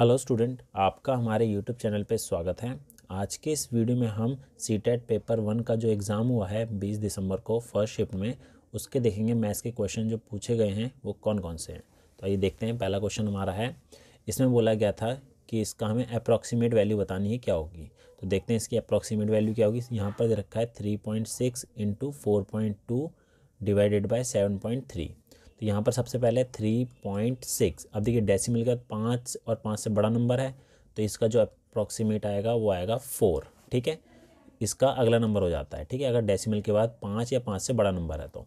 hello student आपका हमारे YouTube channel पे स्वागत है आज के इस वीडियो में हम सी टेट पेपर वन का जो एग्ज़ाम हुआ है 20 दिसंबर को फर्स्ट शिफ्ट में उसके देखेंगे मैथ्स के क्वेश्चन जो पूछे गए हैं वो कौन कौन से हैं तो आइए देखते हैं पहला क्वेश्चन हमारा है इसमें बोला गया था कि इसका हमें अप्रॉक्सीमेट वैल्यू बतानी है क्या होगी तो देखते हैं इसकी अप्रॉक्सीमेट वैल्यू क्या होगी यहाँ पर रखा है three point six into four point two divided by seven point three तो यहाँ पर सबसे पहले थ्री पॉइंट सिक्स अब देखिए डेसिमल का पाँच और पाँच से बड़ा नंबर है तो इसका जो अप्रॉक्सीमेट आएगा वो आएगा फोर ठीक है इसका अगला नंबर हो जाता है ठीक है अगर डेसिमल के बाद पाँच या पाँच से बड़ा नंबर है तो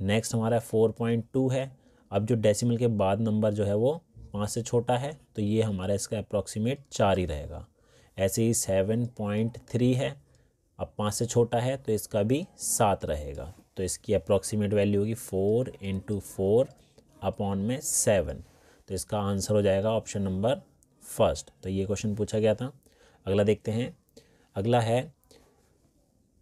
नेक्स्ट हमारा फोर पॉइंट टू है अब जो डेसिमल के बाद नंबर जो है वो पाँच से छोटा है तो ये हमारा इसका अप्रॉक्सीमेट चार ही रहेगा ऐसे ही सेवन पॉइंट थ्री है अब पाँच से छोटा है तो इसका भी सात रहेगा तो इसकी अप्रॉक्सीमेट वैल्यू होगी फोर इंटू फोर अपॉन में सेवन तो इसका आंसर हो जाएगा ऑप्शन नंबर फर्स्ट तो ये क्वेश्चन पूछा गया था अगला देखते हैं अगला है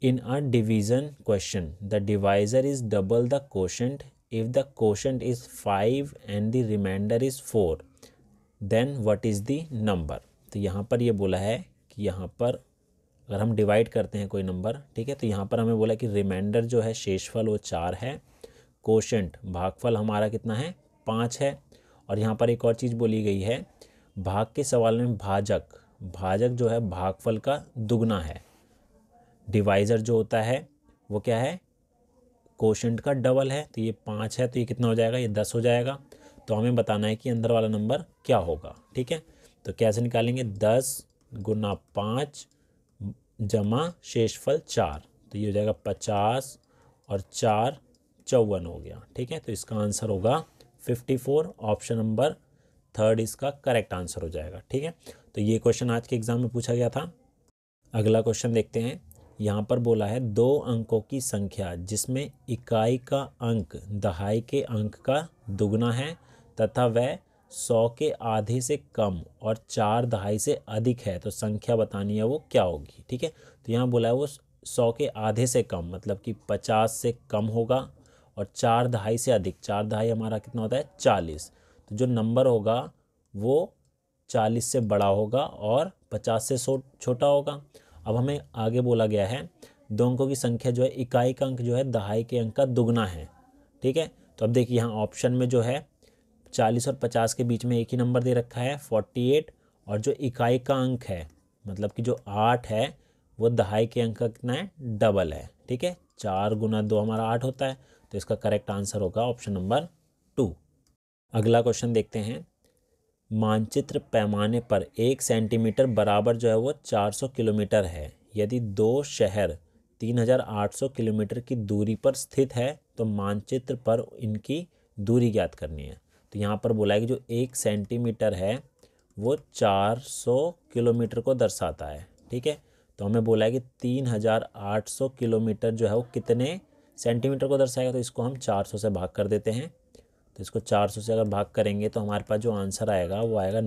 in a division question the divisor is double the quotient if the quotient is five and the remainder is four then what is the number तो यहाँ पर ये बोला है कि यहाँ पर अगर हम डिवाइड करते हैं कोई नंबर ठीक है तो यहाँ पर हमें बोला कि रिमाइंडर जो है शेषफल वो चार है कोशेंट भागफल हमारा कितना है पाँच है और यहाँ पर एक और चीज़ बोली गई है भाग के सवाल में भाजक भाजक जो है भागफल का दुगना है डिवाइज़र जो होता है वो क्या है कोशेंट का डबल है तो ये पाँच है तो ये कितना हो जाएगा ये दस हो जाएगा तो हमें बताना है कि अंदर वाला नंबर क्या होगा ठीक है तो कैसे निकालेंगे दस गुना पाँच जमा शेषफल चार तो ये हो जाएगा पचास और चार चौवन हो गया ठीक है तो इसका आंसर होगा fifty four option number third इसका करेक्ट आंसर हो जाएगा ठीक है तो ये क्वेश्चन आज के एग्ज़ाम में पूछा गया था अगला क्वेश्चन देखते हैं यहाँ पर बोला है दो अंकों की संख्या जिसमें इकाई का अंक दहाई के अंक का दुगना है तथा वह सौ के आधे से कम और चार दहाई से अधिक है तो संख्या बतानी है वो क्या होगी ठीक है तो यहाँ बोला है वो सौ के आधे से कम मतलब कि पचास से कम होगा और चार दहाई से अधिक चार दहाई हमारा कितना होता है चालीस तो जो नंबर होगा वो चालीस से बड़ा होगा और पचास से छोटा होगा अब हमें आगे बोला गया है दो अंकों की संख्या जो है इकाई का अंक जो है दहाई के अंक का दुगना है ठीक है तो अब देखिए यहाँ ऑप्शन में जो है चालीस और पचास के बीच में एक ही नंबर दे रखा है फोर्टी एट और जो इकाई का अंक है मतलब कि जो आठ है वो दहाई के अंक का कितना है डबल है ठीक है चार गुना दो हमारा आठ होता है तो इसका करेक्ट आंसर होगा ऑप्शन नंबर टू अगला क्वेश्चन देखते हैं मानचित्र पैमाने पर एक सेंटीमीटर बराबर जो है वो सौ किलोमीटर है यदि दो शहर 3800 किलोमीटर की दूरी पर स्थित है तो मानचित्र पर इनकी दूरी ज्ञात करनी है तो यहाँ पर बोला है कि जो एक सेंटीमीटर है वो 400 किलोमीटर को दर्शाता है ठीक है तो हमें बोला है कि 3800 किलोमीटर जो है वो कितने सेंटीमीटर को दर्शाएगा तो इसको हम 400 से भाग कर देते हैं तो इसको 400 से अगर भाग करेंगे तो हमारे पास जो आंसर आएगा वो आएगा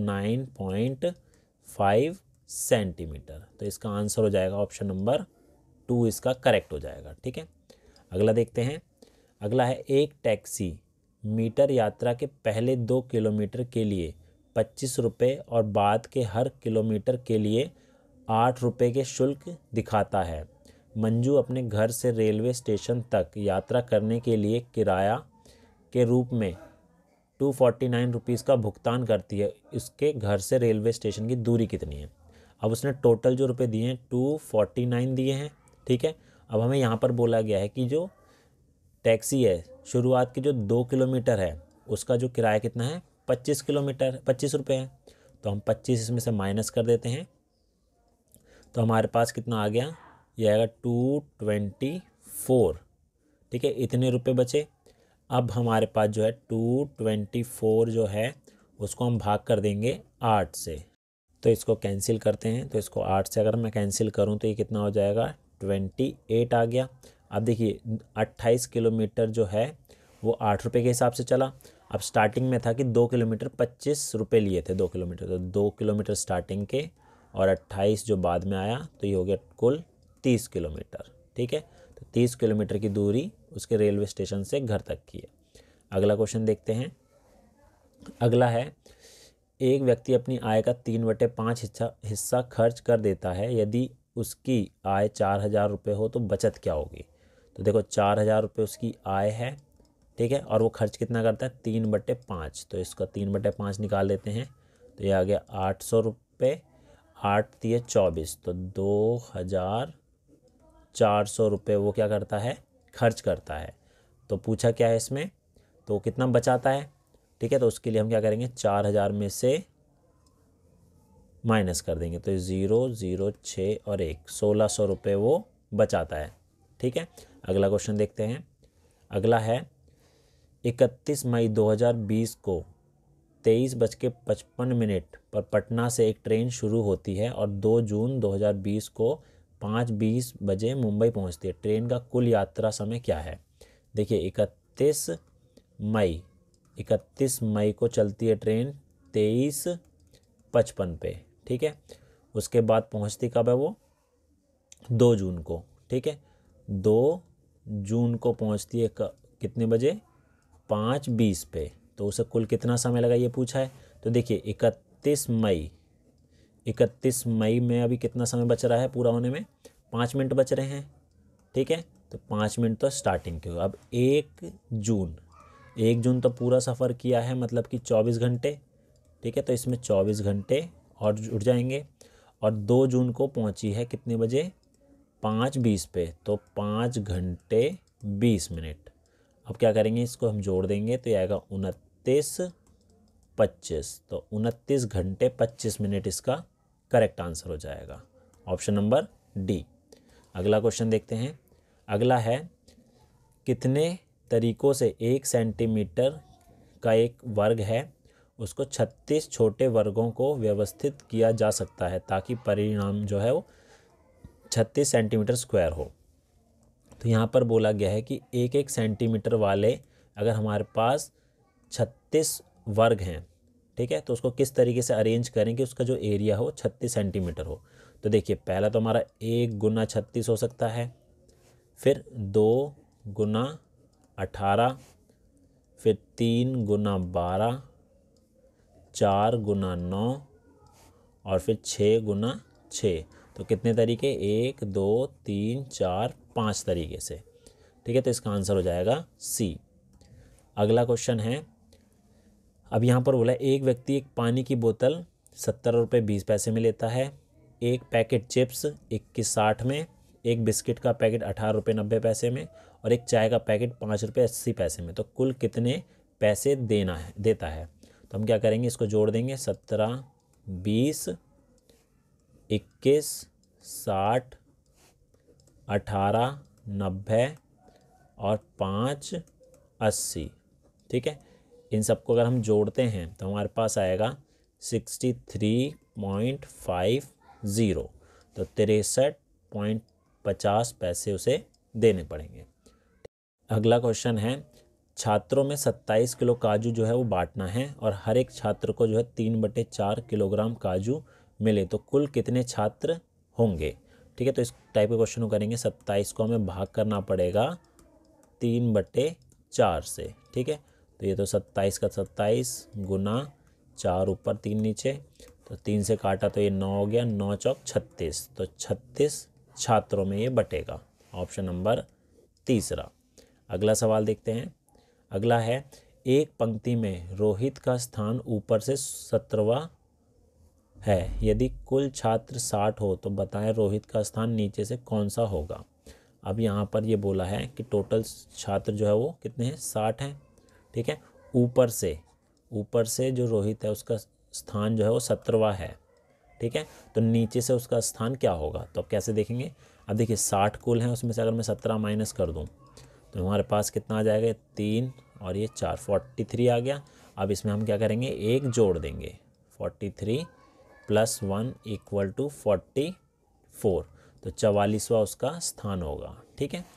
9.5 सेंटीमीटर तो इसका आंसर हो जाएगा ऑप्शन नंबर टू इसका करेक्ट हो जाएगा ठीक है अगला देखते हैं अगला है एक टैक्सी मीटर यात्रा के पहले दो किलोमीटर के लिए पच्चीस रुपये और बाद के हर किलोमीटर के लिए आठ रुपये के शुल्क दिखाता है मंजू अपने घर से रेलवे स्टेशन तक यात्रा करने के लिए किराया के रूप में टू फोर्टी नाइन रुपीज़ का भुगतान करती है उसके घर से रेलवे स्टेशन की दूरी कितनी है अब उसने टोटल जो रुपए दिए हैं टू फोर्टी नाइन दिए हैं ठीक है अब हमें यहाँ पर बोला गया है कि जो टैक्सी है शुरुआत की जो दो किलोमीटर है उसका जो किराया कितना है पच्चीस किलोमीटर पच्चीस रुपये है तो हम पच्चीस इसमें से माइनस कर देते हैं तो हमारे पास कितना आ गया ये आएगा टू ट्वेंटी फोर ठीक है इतने रुपए बचे अब हमारे पास जो है टू ट्वेंटी फोर जो है उसको हम भाग कर देंगे आठ से तो इसको कैंसिल करते हैं तो इसको आठ से अगर मैं कैंसिल करूं तो ये कितना हो जाएगा ट्वेंटी एट आ गया अब देखिए अट्ठाईस किलोमीटर जो है वो आठ रुपये के हिसाब से चला अब स्टार्टिंग में था कि दो किलोमीटर पच्चीस रुपये लिए थे दो किलोमीटर तो दो किलोमीटर स्टार्टिंग के और अट्ठाईस जो बाद में आया तो ये हो गया कुल तीस किलोमीटर ठीक है तो तीस किलोमीटर की दूरी उसके रेलवे स्टेशन से घर तक की है अगला क्वेश्चन देखते हैं अगला है एक व्यक्ति अपनी आय का तीन बटे पाँच हिस्सा हिस्सा खर्च कर देता है यदि उसकी आय चार हज़ार रुपये हो तो बचत क्या होगी तो देखो चार हज़ार रुपये उसकी आय है ठीक है और वो खर्च कितना करता है तीन बटे पाँच तो इसका तीन बटे पाँच निकाल लेते हैं तो ये आ गया आठ सौ रुपये आठ दिए चौबीस तो दो हज़ार चार सौ रुपये वो क्या करता है खर्च करता है तो पूछा क्या है इसमें तो कितना बचाता है ठीक है तो उसके लिए हम क्या करेंगे चार हज़ार में से माइनस कर देंगे तो ज़ीरो ज़ीरो छः और एक सोलह सौ रुपये वो बचाता है ठीक है अगला क्वेश्चन देखते हैं अगला है 31 मई 2020 को तेईस बज के पचपन मिनट पर पटना से एक ट्रेन शुरू होती है और 2 जून 2020 को पाँच बीस बजे मुंबई पहुंचती है ट्रेन का कुल यात्रा समय क्या है देखिए 31 मई 31 मई को चलती है ट्रेन तेईस पचपन पे ठीक है उसके बाद पहुंचती कब है वो दो जून को ठीक है दो जून को पहुंचती है कितने बजे पाँच बीस पे तो उसे कुल कितना समय लगा ये पूछा है तो देखिए इकतीस मई इकतीस मई में अभी कितना समय बच रहा है पूरा होने में पाँच मिनट बच रहे हैं ठीक है तो पाँच मिनट तो स्टार्टिंग के हुए अब एक जून एक जून तो पूरा सफ़र किया है मतलब कि चौबीस घंटे ठीक है तो इसमें चौबीस घंटे और जुड़ जाएंगे और दो जून को पहुंची है कितने बजे पाँच बीस पे तो पाँच घंटे बीस मिनट अब क्या करेंगे इसको हम जोड़ देंगे तो ये आएगा उनतीस पच्चीस तो उनतीस घंटे पच्चीस मिनट इसका करेक्ट आंसर हो जाएगा ऑप्शन नंबर डी अगला क्वेश्चन देखते हैं अगला है कितने तरीकों से एक सेंटीमीटर का एक वर्ग है उसको छत्तीस छोटे वर्गों को व्यवस्थित किया जा सकता है ताकि परिणाम जो है वो छत्तीस सेंटीमीटर स्क्वायर हो तो यहाँ पर बोला गया है कि एक एक सेंटीमीटर वाले अगर हमारे पास छत्तीस वर्ग हैं ठीक है तो उसको किस तरीके से अरेंज करें कि उसका जो एरिया हो छत्तीस सेंटीमीटर हो तो देखिए पहला तो हमारा एक गुना छत्तीस हो सकता है फिर दो गुना अठारह फिर तीन गुना बारह चार गुना नौ और फिर छः गुना छः तो कितने तरीके एक दो तीन चार पाँच तरीके से ठीक है तो इसका आंसर हो जाएगा सी अगला क्वेश्चन है अब यहाँ पर बोला एक व्यक्ति एक पानी की बोतल सत्तर रुपये बीस पैसे में लेता है एक पैकेट चिप्स इक्कीस साठ में एक बिस्किट का पैकेट अठारह रुपये नब्बे पैसे में और एक चाय का पैकेट पाँच रुपये अस्सी पैसे में तो कुल कितने पैसे देना है देता है तो हम क्या करेंगे इसको जोड़ देंगे सत्रह बीस इक्कीस साठ अठारह नब्बे और पाँच अस्सी ठीक है इन सबको अगर हम जोड़ते हैं तो हमारे पास आएगा sixty three point five zero तो तिरसठ पॉइंट पचास पैसे उसे देने पड़ेंगे अगला क्वेश्चन है छात्रों में सत्ताईस किलो काजू जो है वो बांटना है और हर एक छात्र को जो है तीन बटे चार किलोग्राम काजू मिले तो कुल कितने छात्र होंगे ठीक है तो इस टाइप के क्वेश्चन को करेंगे सत्ताईस को हमें भाग करना पड़ेगा तीन बटे चार से ठीक है तो ये तो सत्ताईस का सत्ताईस गुना चार ऊपर तीन नीचे तो तीन से काटा तो ये नौ हो गया नौ चौक छत्तीस तो छत्तीस छात्रों में ये बटेगा ऑप्शन नंबर तीसरा अगला सवाल देखते हैं अगला है एक पंक्ति में रोहित का स्थान ऊपर से सत्रवा है यदि कुल छात्र साठ हो तो बताएं रोहित का स्थान नीचे से कौन सा होगा अब यहाँ पर ये बोला है कि टोटल छात्र जो है वो कितने हैं साठ हैं ठीक है ऊपर से ऊपर से जो रोहित है उसका स्थान जो है वो सत्रवा है ठीक है तो नीचे से उसका स्थान क्या होगा तो अब कैसे देखेंगे अब देखिए साठ कुल हैं उसमें से अगर मैं सत्रह माइनस कर दूँ तो हमारे पास कितना आ जाएगा तीन और ये चार फोर्टी थ्री आ गया अब इसमें हम क्या करेंगे एक जोड़ देंगे forty three plus one equal to forty four तो चवालीसवा उसका स्थान होगा ठीक है